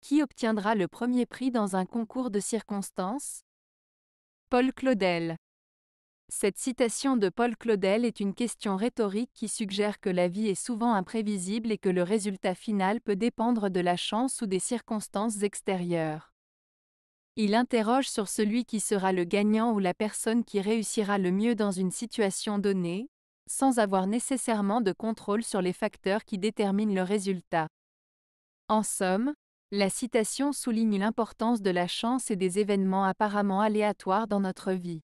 Qui obtiendra le premier prix dans un concours de circonstances Paul Claudel. Cette citation de Paul Claudel est une question rhétorique qui suggère que la vie est souvent imprévisible et que le résultat final peut dépendre de la chance ou des circonstances extérieures. Il interroge sur celui qui sera le gagnant ou la personne qui réussira le mieux dans une situation donnée, sans avoir nécessairement de contrôle sur les facteurs qui déterminent le résultat. En somme, la citation souligne l'importance de la chance et des événements apparemment aléatoires dans notre vie.